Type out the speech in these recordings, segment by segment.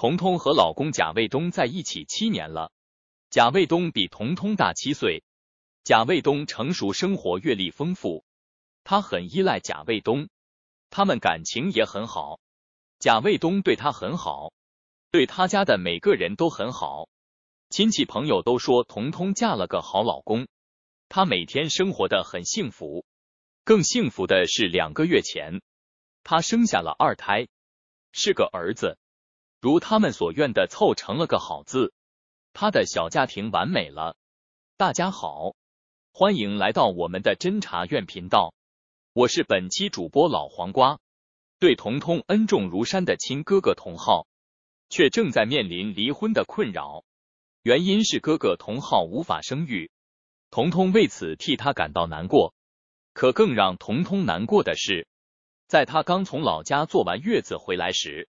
童童和老公贾卫东在一起七年了，贾卫东比童童大七岁，贾卫东成熟，生活阅历丰富，他很依赖贾卫东，他们感情也很好，贾卫东对他很好，对他家的每个人都很好，亲戚朋友都说童童嫁了个好老公，她每天生活的很幸福，更幸福的是两个月前，她生下了二胎，是个儿子。如他们所愿的凑成了个好字，他的小家庭完美了。大家好，欢迎来到我们的侦查院频道，我是本期主播老黄瓜。对童童恩重如山的亲哥哥童浩，却正在面临离婚的困扰，原因是哥哥童浩无法生育，童童为此替他感到难过。可更让童童难过的是，在他刚从老家做完月子回来时。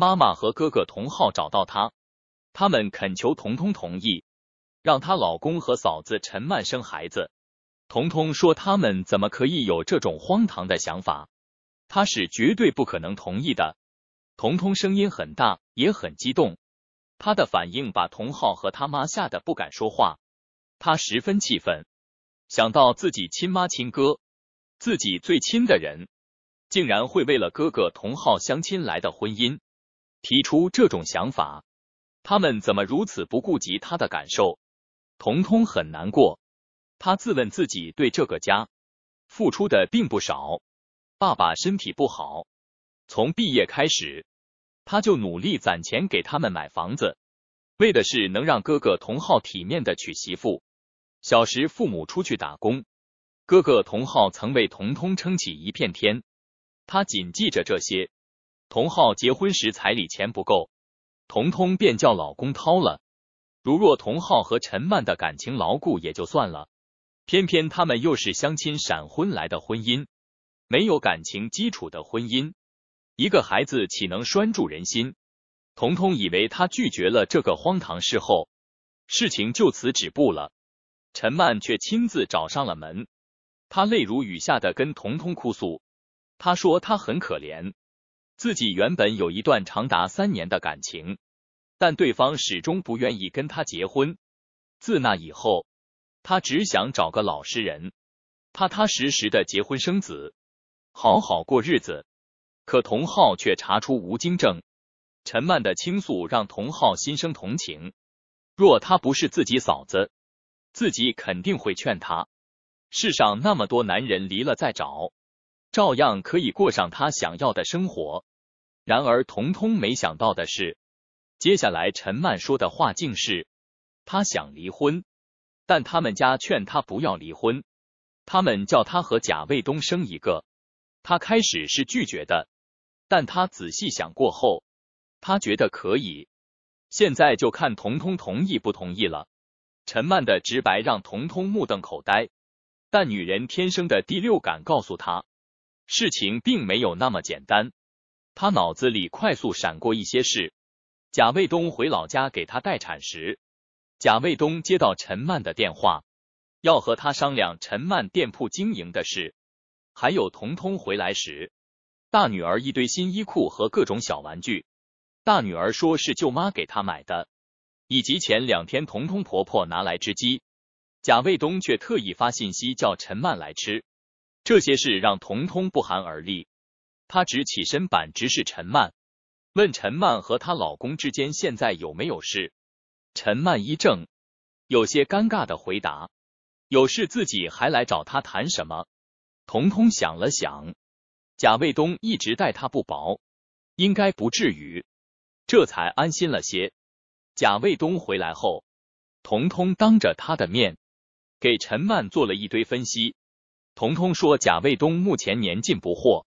妈妈和哥哥童浩找到他，他们恳求童童同意，让她老公和嫂子陈曼生孩子。童童说：“他们怎么可以有这种荒唐的想法？他是绝对不可能同意的。”童童声音很大，也很激动。他的反应把童浩和他妈吓得不敢说话。他十分气愤，想到自己亲妈亲哥，自己最亲的人，竟然会为了哥哥童浩相亲来的婚姻。提出这种想法，他们怎么如此不顾及他的感受？童童很难过，他自问自己对这个家付出的并不少。爸爸身体不好，从毕业开始，他就努力攒钱给他们买房子，为的是能让哥哥童浩体面的娶媳妇。小时父母出去打工，哥哥童浩曾为童童撑起一片天，他谨记着这些。童浩结婚时彩礼钱不够，童童便叫老公掏了。如若童浩和陈曼的感情牢固也就算了，偏偏他们又是相亲闪婚来的婚姻，没有感情基础的婚姻，一个孩子岂能拴住人心？童童以为他拒绝了这个荒唐事后，事情就此止步了。陈曼却亲自找上了门，她泪如雨下的跟童童哭诉，她说她很可怜。自己原本有一段长达三年的感情，但对方始终不愿意跟他结婚。自那以后，他只想找个老实人，踏踏实实的结婚生子，好好过日子。可童浩却查出无精症。陈曼的倾诉让童浩心生同情。若他不是自己嫂子，自己肯定会劝他。世上那么多男人离了再找。照样可以过上他想要的生活。然而，童彤没想到的是，接下来陈曼说的话竟是：他想离婚，但他们家劝他不要离婚，他们叫他和贾卫东生一个。他开始是拒绝的，但他仔细想过后，他觉得可以。现在就看童彤同意不同意了。陈曼的直白让童彤目瞪口呆，但女人天生的第六感告诉他。事情并没有那么简单。他脑子里快速闪过一些事：贾卫东回老家给他待产时，贾卫东接到陈曼的电话，要和他商量陈曼店铺经营的事；还有童童回来时，大女儿一堆新衣裤和各种小玩具，大女儿说是舅妈给她买的，以及前两天童童婆婆拿来只鸡，贾卫东却特意发信息叫陈曼来吃。这些事让童童不寒而栗，他直起身板，直视陈曼，问陈曼和她老公之间现在有没有事。陈曼一怔，有些尴尬的回答：“有事自己还来找他谈什么？”童童想了想，贾卫东一直待他不薄，应该不至于，这才安心了些。贾卫东回来后，童童当着他的面给陈曼做了一堆分析。彤彤说：“贾卫东目前年近不惑，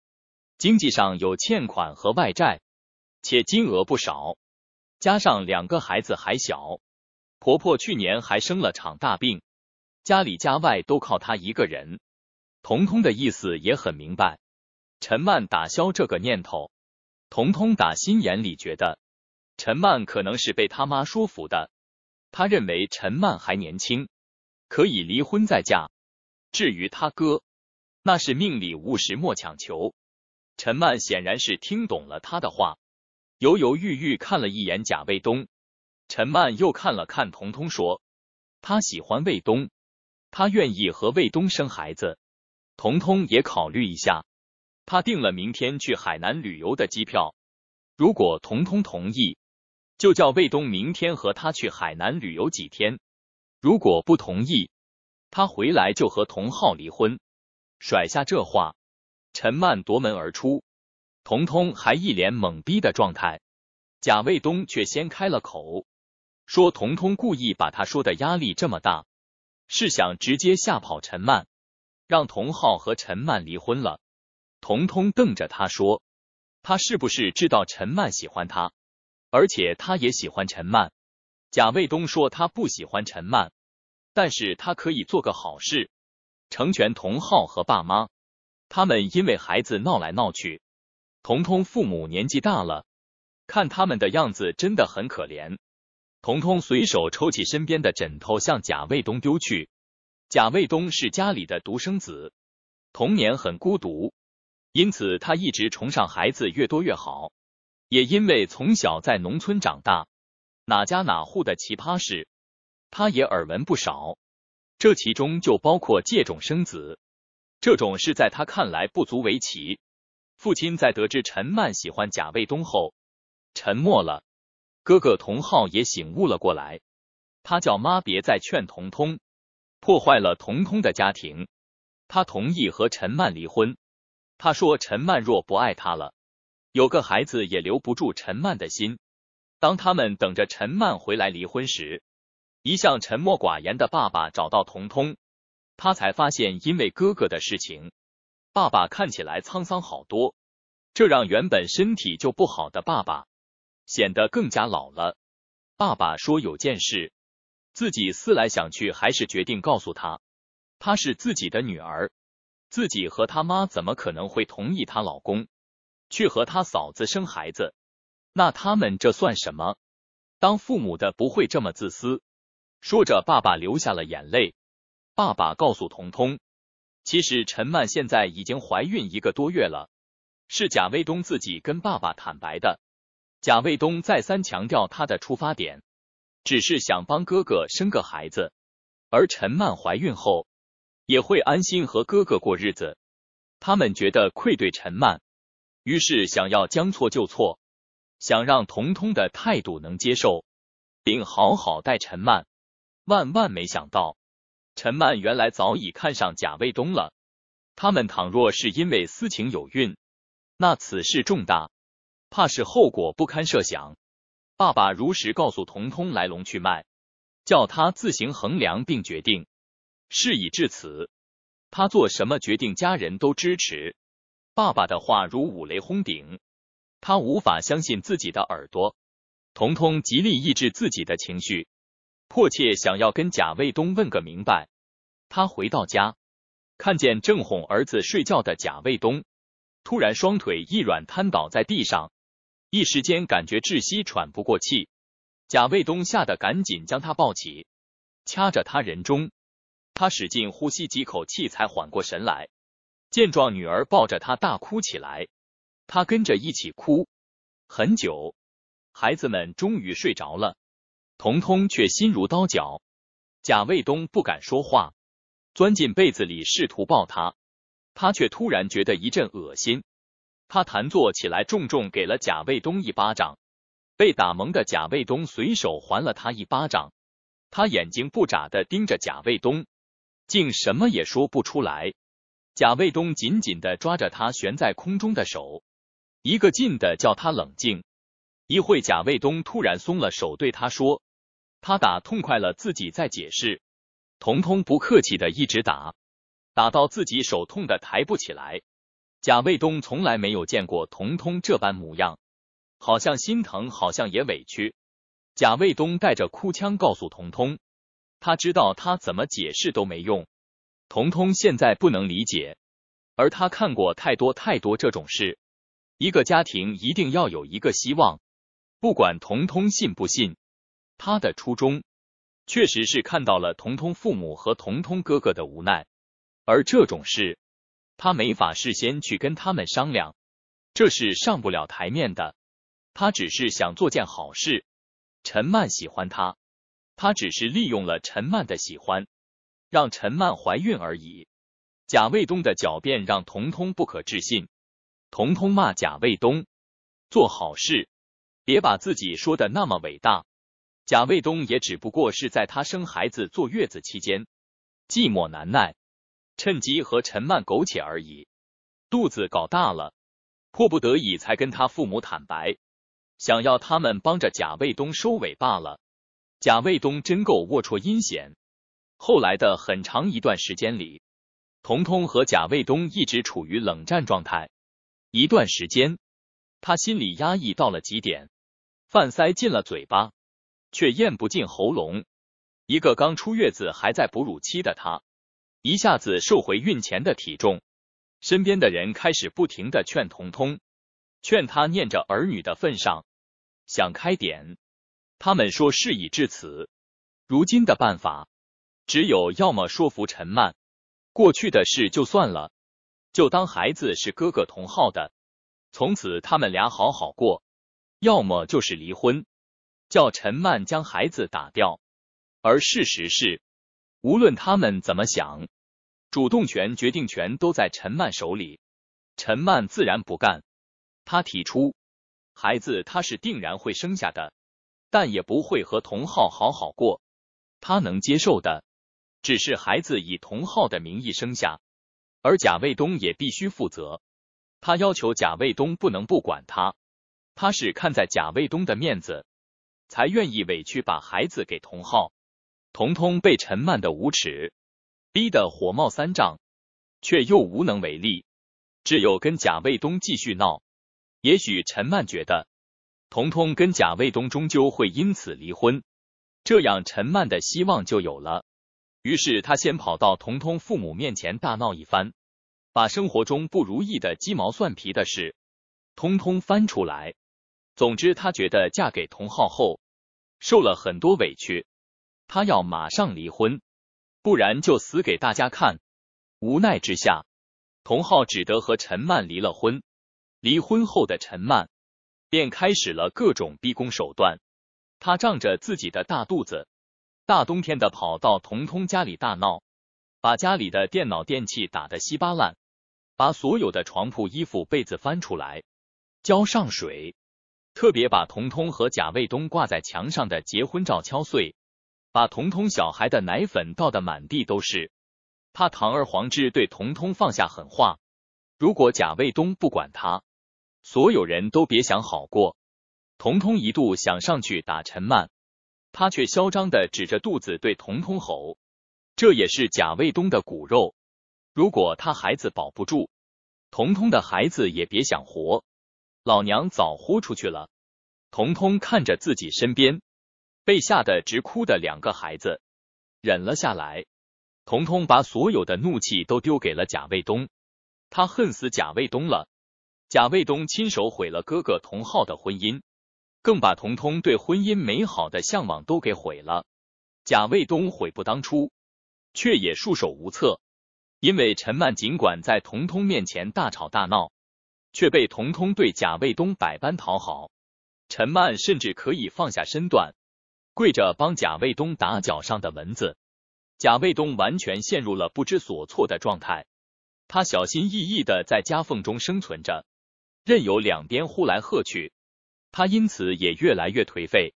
经济上有欠款和外债，且金额不少，加上两个孩子还小，婆婆去年还生了场大病，家里家外都靠他一个人。”彤彤的意思也很明白，陈曼打消这个念头。彤彤打心眼里觉得，陈曼可能是被他妈说服的。他认为陈曼还年轻，可以离婚再嫁。至于他哥，那是命里无时莫强求。陈曼显然是听懂了他的话，犹犹豫豫看了一眼贾卫东，陈曼又看了看童童，说：“他喜欢卫东，他愿意和卫东生孩子。童童也考虑一下。他订了明天去海南旅游的机票，如果童童同意，就叫卫东明天和他去海南旅游几天。如果不同意。”他回来就和童浩离婚，甩下这话，陈曼夺门而出，童童还一脸懵逼的状态，贾卫东却先开了口，说童童故意把他说的压力这么大，是想直接吓跑陈曼，让童浩和陈曼离婚了。童童瞪着他说，他是不是知道陈曼喜欢他，而且他也喜欢陈曼？贾卫东说他不喜欢陈曼。但是他可以做个好事，成全童浩和爸妈。他们因为孩子闹来闹去，童童父母年纪大了，看他们的样子真的很可怜。童童随手抽起身边的枕头向贾卫东丢去。贾卫东是家里的独生子，童年很孤独，因此他一直崇尚孩子越多越好。也因为从小在农村长大，哪家哪户的奇葩事。他也耳闻不少，这其中就包括借种生子这种事，在他看来不足为奇。父亲在得知陈曼喜欢贾卫东后沉默了，哥哥童浩也醒悟了过来，他叫妈别再劝童童，破坏了童童的家庭。他同意和陈曼离婚，他说陈曼若不爱他了，有个孩子也留不住陈曼的心。当他们等着陈曼回来离婚时。一向沉默寡言的爸爸找到童童，他才发现因为哥哥的事情，爸爸看起来沧桑好多，这让原本身体就不好的爸爸显得更加老了。爸爸说有件事，自己思来想去还是决定告诉他，她是自己的女儿，自己和他妈怎么可能会同意她老公去和他嫂子生孩子？那他们这算什么？当父母的不会这么自私。说着，爸爸流下了眼泪。爸爸告诉彤彤，其实陈曼现在已经怀孕一个多月了，是贾卫东自己跟爸爸坦白的。贾卫东再三强调他的出发点，只是想帮哥哥生个孩子，而陈曼怀孕后也会安心和哥哥过日子。他们觉得愧对陈曼，于是想要将错就错，想让彤彤的态度能接受，并好好待陈曼。万万没想到，陈曼原来早已看上贾卫东了。他们倘若是因为私情有孕，那此事重大，怕是后果不堪设想。爸爸如实告诉童童来龙去脉，叫他自行衡量并决定。事已至此，他做什么决定，家人都支持。爸爸的话如五雷轰顶，他无法相信自己的耳朵。童童极力抑制自己的情绪。迫切想要跟贾卫东问个明白。他回到家，看见正哄儿子睡觉的贾卫东，突然双腿一软，瘫倒在地上，一时间感觉窒息，喘不过气。贾卫东吓得赶紧将他抱起，掐着他人中，他使劲呼吸几口气，才缓过神来。见状，女儿抱着他大哭起来，他跟着一起哭，很久，孩子们终于睡着了。童童却心如刀绞，贾卫东不敢说话，钻进被子里试图抱他，他却突然觉得一阵恶心，他弹坐起来，重重给了贾卫东一巴掌，被打蒙的贾卫东随手还了他一巴掌，他眼睛不眨的盯着贾卫东，竟什么也说不出来，贾卫东紧紧的抓着他悬在空中的手，一个劲的叫他冷静，一会贾卫东突然松了手，对他说。他打痛快了，自己再解释。彤彤不客气的一直打，打到自己手痛的抬不起来。贾卫东从来没有见过彤彤这般模样，好像心疼，好像也委屈。贾卫东带着哭腔告诉彤彤，他知道他怎么解释都没用。彤彤现在不能理解，而他看过太多太多这种事。一个家庭一定要有一个希望，不管彤彤信不信。他的初衷确实是看到了童童父母和童童哥哥的无奈，而这种事他没法事先去跟他们商量，这是上不了台面的。他只是想做件好事。陈曼喜欢他，他只是利用了陈曼的喜欢，让陈曼怀孕而已。贾卫东的狡辩让童童不可置信，童童骂贾卫东：做好事，别把自己说的那么伟大。贾卫东也只不过是在他生孩子坐月子期间寂寞难耐，趁机和陈曼苟且而已。肚子搞大了，迫不得已才跟他父母坦白，想要他们帮着贾卫东收尾罢了。贾卫东真够龌龊阴险。后来的很长一段时间里，彤彤和贾卫东一直处于冷战状态。一段时间，他心里压抑到了极点，饭塞进了嘴巴。却咽不进喉咙。一个刚出月子还在哺乳期的她，一下子瘦回孕前的体重。身边的人开始不停的劝彤彤，劝她念着儿女的份上，想开点。他们说事已至此，如今的办法只有要么说服陈曼，过去的事就算了，就当孩子是哥哥同好的，从此他们俩好好过；要么就是离婚。叫陈曼将孩子打掉，而事实是，无论他们怎么想，主动权、决定权都在陈曼手里。陈曼自然不干，他提出，孩子他是定然会生下的，但也不会和童浩好好过。他能接受的，只是孩子以童浩的名义生下，而贾卫东也必须负责。他要求贾卫东不能不管他，他是看在贾卫东的面子。才愿意委屈把孩子给童浩，童童被陈曼的无耻逼得火冒三丈，却又无能为力，只有跟贾卫东继续闹。也许陈曼觉得童童跟贾卫东终究会因此离婚，这样陈曼的希望就有了。于是他先跑到童童父母面前大闹一番，把生活中不如意的鸡毛蒜皮的事通通翻出来。总之，他觉得嫁给童浩后。受了很多委屈，他要马上离婚，不然就死给大家看。无奈之下，童浩只得和陈曼离了婚。离婚后的陈曼便开始了各种逼宫手段。他仗着自己的大肚子，大冬天的跑到童童家里大闹，把家里的电脑电器打得稀巴烂，把所有的床铺、衣服、被子翻出来，浇上水。特别把童童和贾卫东挂在墙上的结婚照敲碎，把童童小孩的奶粉倒得满地都是。他堂而皇之对童童放下狠话：如果贾卫东不管他，所有人都别想好过。童童一度想上去打陈曼，他却嚣张的指着肚子对童童吼：“这也是贾卫东的骨肉，如果他孩子保不住，童童的孩子也别想活。”老娘早豁出去了。童童看着自己身边被吓得直哭的两个孩子，忍了下来。童童把所有的怒气都丢给了贾卫东，他恨死贾卫东了。贾卫东亲手毁了哥哥童浩的婚姻，更把童童对婚姻美好的向往都给毁了。贾卫东悔不当初，却也束手无策，因为陈曼尽管在童童面前大吵大闹。却被童童对贾卫东百般讨好，陈曼甚至可以放下身段，跪着帮贾卫东打脚上的蚊子。贾卫东完全陷入了不知所措的状态，他小心翼翼的在夹缝中生存着，任由两边呼来喝去，他因此也越来越颓废。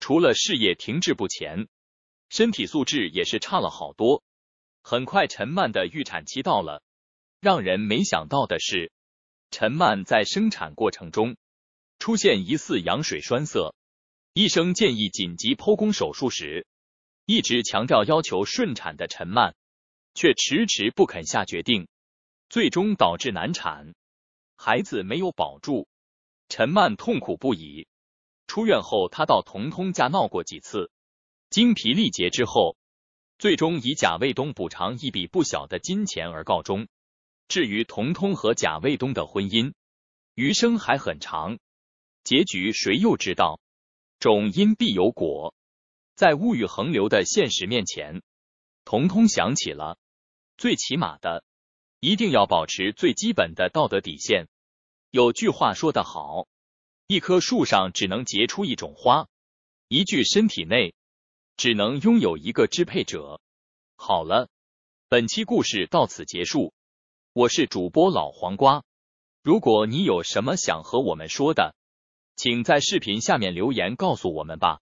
除了事业停滞不前，身体素质也是差了好多。很快，陈曼的预产期到了，让人没想到的是。陈曼在生产过程中出现疑似羊水栓塞，医生建议紧急剖宫手术时，一直强调要求顺产的陈曼却迟迟不肯下决定，最终导致难产，孩子没有保住，陈曼痛苦不已。出院后，她到童彤家闹过几次，精疲力竭之后，最终以贾卫东补偿一笔不小的金钱而告终。至于童童和贾卫东的婚姻，余生还很长，结局谁又知道？种因必有果，在物欲横流的现实面前，童童想起了，最起码的，一定要保持最基本的道德底线。有句话说得好，一棵树上只能结出一种花，一具身体内只能拥有一个支配者。好了，本期故事到此结束。我是主播老黄瓜，如果你有什么想和我们说的，请在视频下面留言告诉我们吧。